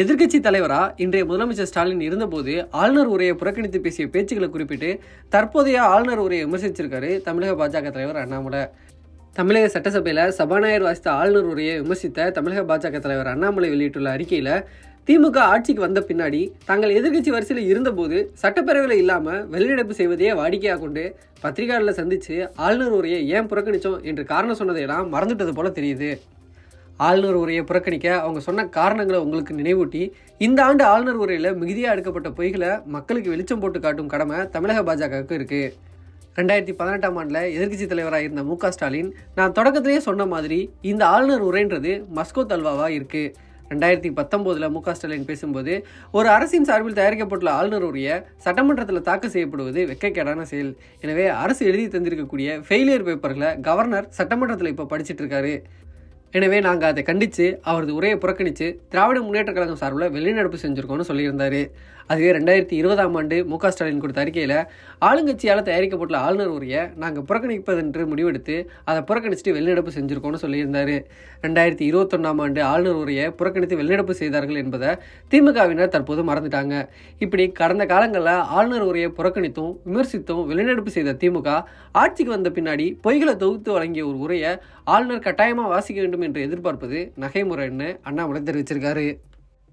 எதிர்க்கட்சி தலைவரா இன்றைய முதலமைச்சர் ஸ்டாலின் இருந்தபோது ஆளுநர் உரையை புறக்கணித்து பேசிய பேச்சுக்களை குறிப்பிட்டு தற்போதைய ஆளுநர் உரையை விமர்சிச்சிருக்காரு தமிழக பாஜக தலைவர் அண்ணாமலை தமிழக சட்டசபையில் சபாநாயகர் வாசித்த ஆளுநர் உரையை விமர்சித்த தமிழக பாஜக தலைவர் அண்ணாமலை வெளியிட்டுள்ள அறிக்கையில் திமுக ஆட்சிக்கு வந்த பின்னாடி தாங்கள் எதிர்கட்சி வரிசையில் இருந்தபோது சட்டப்பேரவையில் இல்லாமல் வெளிநடப்பு செய்வதையே வாடிக்கையாக கொண்டு பத்திரிகையாளர்களை சந்தித்து ஆளுநர் உரையை ஏன் புறக்கணித்தோம் என்று காரணம் சொன்னதையெல்லாம் மறந்துட்டது போல தெரியுது ஆளுநர் உரையை புறக்கணிக்க அவங்க சொன்ன காரணங்களை உங்களுக்கு நினைவூட்டி இந்த ஆண்டு ஆளுநர் உரையில் மிகுதியாக எடுக்கப்பட்ட பொய்களை மக்களுக்கு வெளிச்சம் போட்டு காட்டும் கடமை தமிழக பாஜகவுக்கு இருக்குது ரெண்டாயிரத்தி பதினெட்டாம் ஆண்டில் எதிர்கட்சி தலைவராக இருந்த மு ஸ்டாலின் நான் தொடக்கத்திலேயே சொன்ன மாதிரி இந்த ஆளுநர் உரைன்றது மஸ்கோ தல்வாவாக இருக்குது ரெண்டாயிரத்தி பத்தொம்போதில் மு ஸ்டாலின் பேசும்போது ஒரு அரசின் சார்பில் தயாரிக்கப்பட்டுள்ள ஆளுநர் உரிய சட்டமன்றத்தில் தாக்கல் செய்யப்படுவது வெக்கக்கேடான செயல் எனவே அரசு எழுதி தந்திருக்கக்கூடிய ஃபெயிலியர் பேப்பர்களை கவர்னர் சட்டமன்றத்தில் இப்போ படிச்சுட்டு இருக்காரு எனவே நாங்கள் அதை கண்டித்து அவரது உரையை புறக்கணித்து திராவிட முன்னேற்ற கழகம் சார்பில் வெளிநடப்பு செஞ்சுருக்கோம்னு சொல்லியிருந்தார் அதுவே ரெண்டாயிரத்தி இருபதாம் ஆண்டு மு க ஸ்டாலின் கொடுத்த அறிக்கையில் ஆளுங்கட்சியால் தயாரிக்கப்பட்டுள்ள ஆளுநர் உரையை நாங்கள் புறக்கணிப்பதென்று முடிவெடுத்து அதை புறக்கணிச்சுட்டு வெளிநடப்பு செஞ்சுருக்கோம்னு சொல்லியிருந்தார் ரெண்டாயிரத்தி இருபத்தொன்னாம் ஆண்டு ஆளுநர் உரையை புறக்கணித்து வெளிநடப்பு செய்தார்கள் என்பதை திமுகவினர் தற்போது மறந்துட்டாங்க இப்படி கடந்த காலங்களில் ஆளுநர் உரையை புறக்கணித்தும் விமர்சித்தும் வெளிநடப்பு செய்த திமுக ஆட்சிக்கு வந்த பின்னாடி பொய்களை தொகுத்து வழங்கிய ஒரு உரையை ஆளுநர் கட்டாயமாக வாசிக்க வேண்டும் வேண்டும் என்று எதிர்பார்ப்பது நகைமுறைன்னு என்ன அண்ணாமலை தெரிவிச்சிருக்காரு